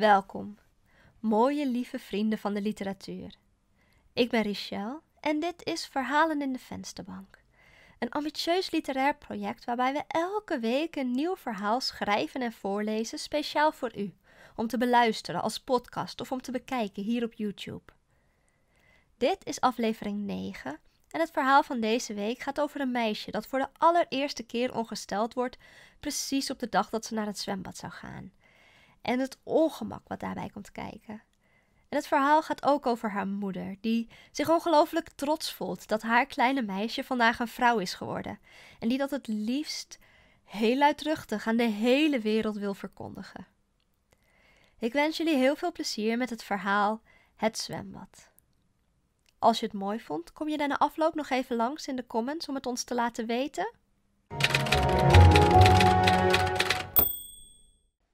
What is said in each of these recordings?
Welkom, mooie lieve vrienden van de literatuur. Ik ben Richelle en dit is Verhalen in de Vensterbank. Een ambitieus literair project waarbij we elke week een nieuw verhaal schrijven en voorlezen speciaal voor u, om te beluisteren als podcast of om te bekijken hier op YouTube. Dit is aflevering 9 en het verhaal van deze week gaat over een meisje dat voor de allereerste keer ongesteld wordt, precies op de dag dat ze naar het zwembad zou gaan en het ongemak wat daarbij komt kijken. En het verhaal gaat ook over haar moeder, die zich ongelooflijk trots voelt dat haar kleine meisje vandaag een vrouw is geworden. En die dat het liefst heel uitruchtig aan de hele wereld wil verkondigen. Ik wens jullie heel veel plezier met het verhaal Het zwembad. Als je het mooi vond, kom je dan na afloop nog even langs in de comments om het ons te laten weten.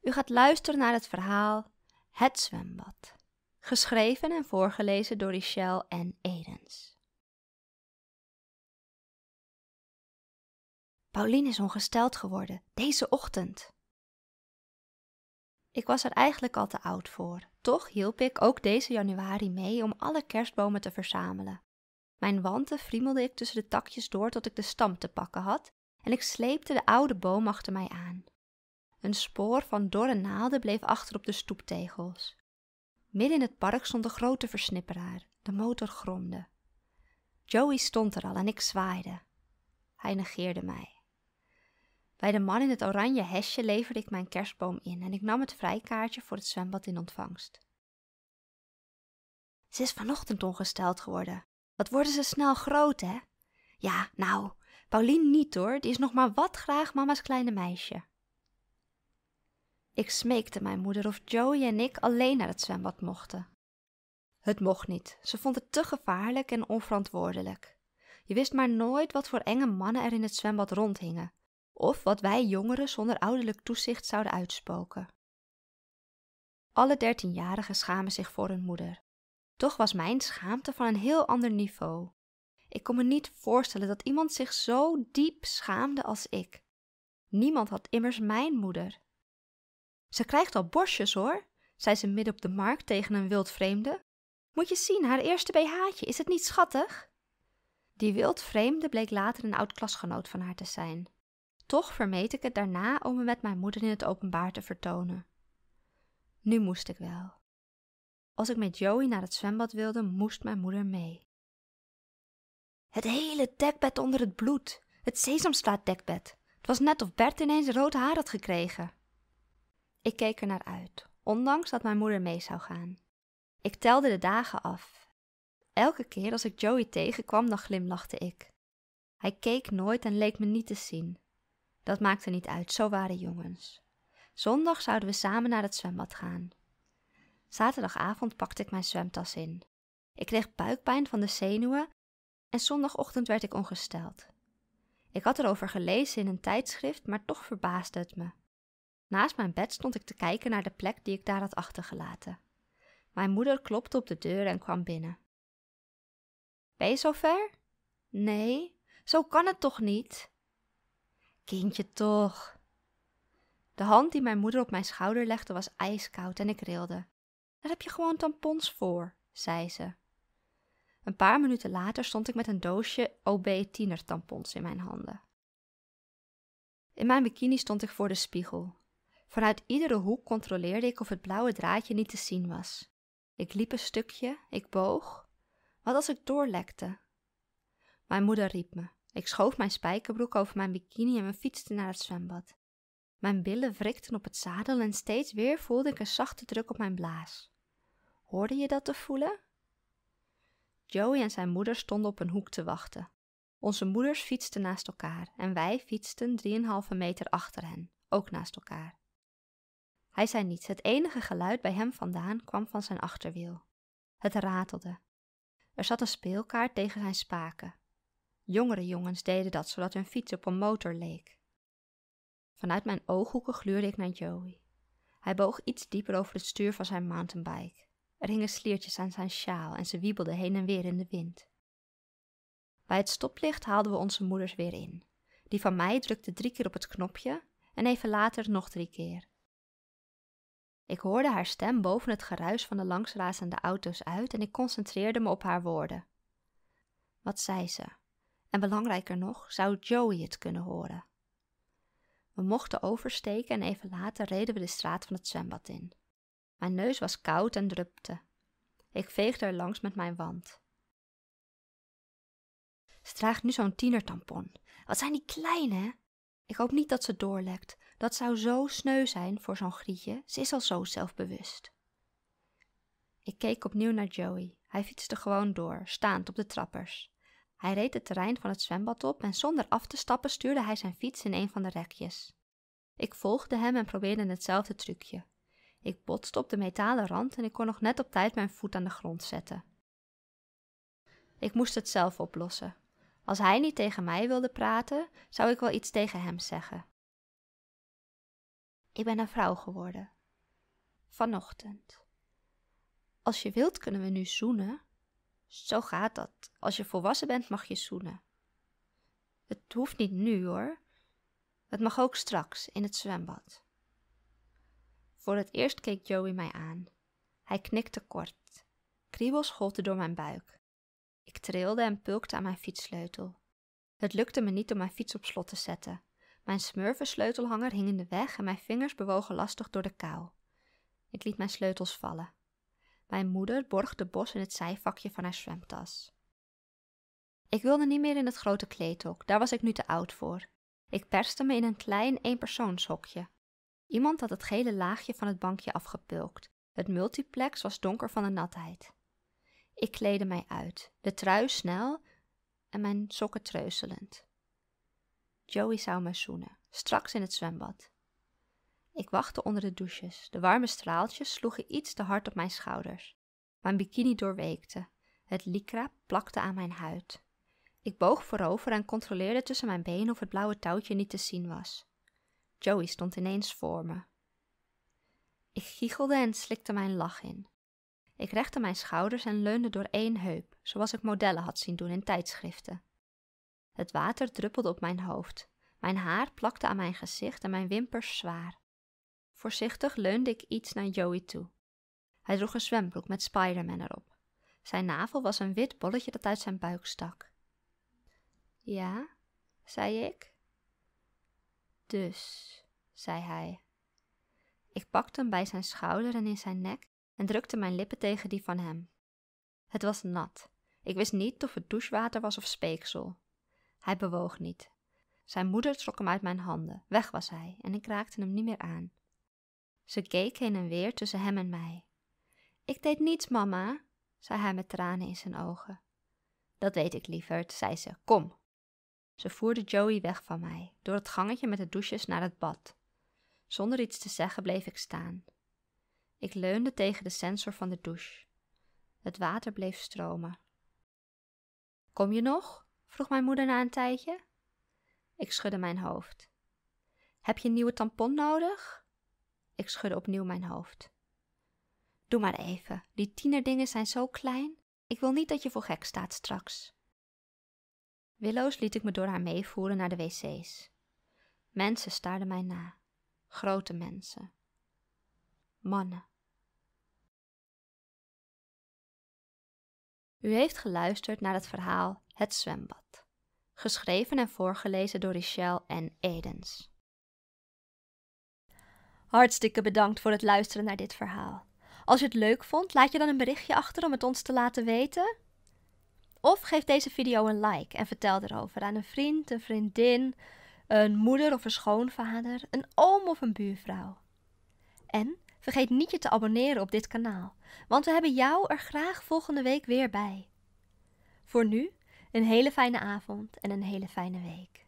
U gaat luisteren naar het verhaal Het zwembad, geschreven en voorgelezen door Michelle en Edens. Pauline is ongesteld geworden deze ochtend. Ik was er eigenlijk al te oud voor. Toch hielp ik ook deze januari mee om alle kerstbomen te verzamelen. Mijn wanten friemelde ik tussen de takjes door tot ik de stam te pakken had en ik sleepte de oude boom achter mij aan. Een spoor van dorre naalden bleef achter op de stoeptegels. Midden in het park stond een grote versnipperaar. De motor gromde. Joey stond er al en ik zwaaide. Hij negeerde mij. Bij de man in het oranje hesje leverde ik mijn kerstboom in en ik nam het vrijkaartje voor het zwembad in ontvangst. Ze is vanochtend ongesteld geworden. Wat worden ze snel groot, hè? Ja, nou, Pauline niet hoor, die is nog maar wat graag mama's kleine meisje. Ik smeekte mijn moeder of Joey en ik alleen naar het zwembad mochten. Het mocht niet, ze vond het te gevaarlijk en onverantwoordelijk. Je wist maar nooit wat voor enge mannen er in het zwembad rondhingen, of wat wij jongeren zonder ouderlijk toezicht zouden uitspoken. Alle dertienjarigen schamen zich voor hun moeder. Toch was mijn schaamte van een heel ander niveau. Ik kon me niet voorstellen dat iemand zich zo diep schaamde als ik. Niemand had immers mijn moeder. Ze krijgt al borstjes hoor, zei ze midden op de markt tegen een wildvreemde. Moet je zien, haar eerste BH'tje, is het niet schattig? Die wildvreemde bleek later een oud klasgenoot van haar te zijn. Toch vermeed ik het daarna om me met mijn moeder in het openbaar te vertonen. Nu moest ik wel. Als ik met Joey naar het zwembad wilde, moest mijn moeder mee. Het hele dekbed onder het bloed, het sesamstraatdekbed. Het was net of Bert ineens rood haar had gekregen. Ik keek er naar uit, ondanks dat mijn moeder mee zou gaan. Ik telde de dagen af. Elke keer als ik Joey tegenkwam, dan glimlachte ik. Hij keek nooit en leek me niet te zien. Dat maakte niet uit, zo waren jongens. Zondag zouden we samen naar het zwembad gaan. Zaterdagavond pakte ik mijn zwemtas in. Ik kreeg buikpijn van de zenuwen en zondagochtend werd ik ongesteld. Ik had erover gelezen in een tijdschrift, maar toch verbaasde het me. Naast mijn bed stond ik te kijken naar de plek die ik daar had achtergelaten. Mijn moeder klopte op de deur en kwam binnen. Ben je zo ver? Nee, zo kan het toch niet? Kindje toch. De hand die mijn moeder op mijn schouder legde was ijskoud en ik rilde. Daar heb je gewoon tampons voor, zei ze. Een paar minuten later stond ik met een doosje OB-tiener tampons in mijn handen. In mijn bikini stond ik voor de spiegel. Vanuit iedere hoek controleerde ik of het blauwe draadje niet te zien was. Ik liep een stukje, ik boog. Wat als ik doorlekte? Mijn moeder riep me. Ik schoof mijn spijkerbroek over mijn bikini en we fietsten naar het zwembad. Mijn billen wrikten op het zadel en steeds weer voelde ik een zachte druk op mijn blaas. Hoorde je dat te voelen? Joey en zijn moeder stonden op een hoek te wachten. Onze moeders fietsten naast elkaar en wij fietsten 3,5 meter achter hen, ook naast elkaar. Hij zei niets, het enige geluid bij hem vandaan kwam van zijn achterwiel. Het ratelde. Er zat een speelkaart tegen zijn spaken. Jongere jongens deden dat zodat hun fiets op een motor leek. Vanuit mijn ooghoeken gluurde ik naar Joey. Hij boog iets dieper over het stuur van zijn mountainbike. Er hingen sliertjes aan zijn sjaal en ze wiebelde heen en weer in de wind. Bij het stoplicht haalden we onze moeders weer in. Die van mij drukte drie keer op het knopje en even later nog drie keer. Ik hoorde haar stem boven het geruis van de langsrazende auto's uit en ik concentreerde me op haar woorden. Wat zei ze? En belangrijker nog, zou Joey het kunnen horen? We mochten oversteken en even later reden we de straat van het zwembad in. Mijn neus was koud en drupte. Ik veegde er langs met mijn wand. Ze draagt nu zo'n tienertampon. Wat zijn die klein, hè? Ik hoop niet dat ze doorlekt. Dat zou zo sneu zijn voor zo'n grietje, ze is al zo zelfbewust. Ik keek opnieuw naar Joey. Hij fietste gewoon door, staand op de trappers. Hij reed het terrein van het zwembad op en zonder af te stappen stuurde hij zijn fiets in een van de rekjes. Ik volgde hem en probeerde hetzelfde trucje. Ik botste op de metalen rand en ik kon nog net op tijd mijn voet aan de grond zetten. Ik moest het zelf oplossen. Als hij niet tegen mij wilde praten, zou ik wel iets tegen hem zeggen. Ik ben een vrouw geworden. Vanochtend. Als je wilt kunnen we nu zoenen. Zo gaat dat. Als je volwassen bent mag je zoenen. Het hoeft niet nu hoor. Het mag ook straks in het zwembad. Voor het eerst keek Joey mij aan. Hij knikte kort. Kriebels golden door mijn buik. Ik trilde en pulkte aan mijn fietssleutel. Het lukte me niet om mijn fiets op slot te zetten. Mijn smurfen sleutelhanger hing in de weg en mijn vingers bewogen lastig door de kou. Ik liet mijn sleutels vallen. Mijn moeder borgde bos in het zijvakje van haar zwemtas. Ik wilde niet meer in het grote kleedhok, daar was ik nu te oud voor. Ik perste me in een klein eenpersoonshokje. Iemand had het gele laagje van het bankje afgepulkt. Het multiplex was donker van de natheid. Ik kleedde mij uit, de trui snel en mijn sokken treuzelend. Joey zou me zoenen, straks in het zwembad. Ik wachtte onder de douches. De warme straaltjes sloegen iets te hard op mijn schouders. Mijn bikini doorweekte. Het lycra plakte aan mijn huid. Ik boog voorover en controleerde tussen mijn benen of het blauwe touwtje niet te zien was. Joey stond ineens voor me. Ik giechelde en slikte mijn lach in. Ik rekte mijn schouders en leunde door één heup, zoals ik modellen had zien doen in tijdschriften. Het water druppelde op mijn hoofd. Mijn haar plakte aan mijn gezicht en mijn wimpers zwaar. Voorzichtig leunde ik iets naar Joey toe. Hij droeg een zwembroek met Spider-Man erop. Zijn navel was een wit bolletje dat uit zijn buik stak. Ja, zei ik. Dus, zei hij. Ik pakte hem bij zijn schouder en in zijn nek en drukte mijn lippen tegen die van hem. Het was nat. Ik wist niet of het douchewater was of speeksel. Hij bewoog niet. Zijn moeder trok hem uit mijn handen. Weg was hij en ik raakte hem niet meer aan. Ze keek heen en weer tussen hem en mij. Ik deed niets, mama, zei hij met tranen in zijn ogen. Dat weet ik, liever, zei ze. Kom. Ze voerde Joey weg van mij, door het gangetje met de douches naar het bad. Zonder iets te zeggen bleef ik staan. Ik leunde tegen de sensor van de douche. Het water bleef stromen. Kom je nog? vroeg mijn moeder na een tijdje. Ik schudde mijn hoofd. Heb je een nieuwe tampon nodig? Ik schudde opnieuw mijn hoofd. Doe maar even, die tienerdingen zijn zo klein. Ik wil niet dat je voor gek staat straks. Willoos liet ik me door haar meevoeren naar de wc's. Mensen staarden mij na. Grote mensen. Mannen. U heeft geluisterd naar het verhaal Het zwembad geschreven en voorgelezen door Richelle en Edens. Hartstikke bedankt voor het luisteren naar dit verhaal. Als je het leuk vond, laat je dan een berichtje achter om het ons te laten weten. Of geef deze video een like en vertel erover aan een vriend, een vriendin, een moeder of een schoonvader, een oom of een buurvrouw. En vergeet niet je te abonneren op dit kanaal, want we hebben jou er graag volgende week weer bij. Voor nu een hele fijne avond en een hele fijne week.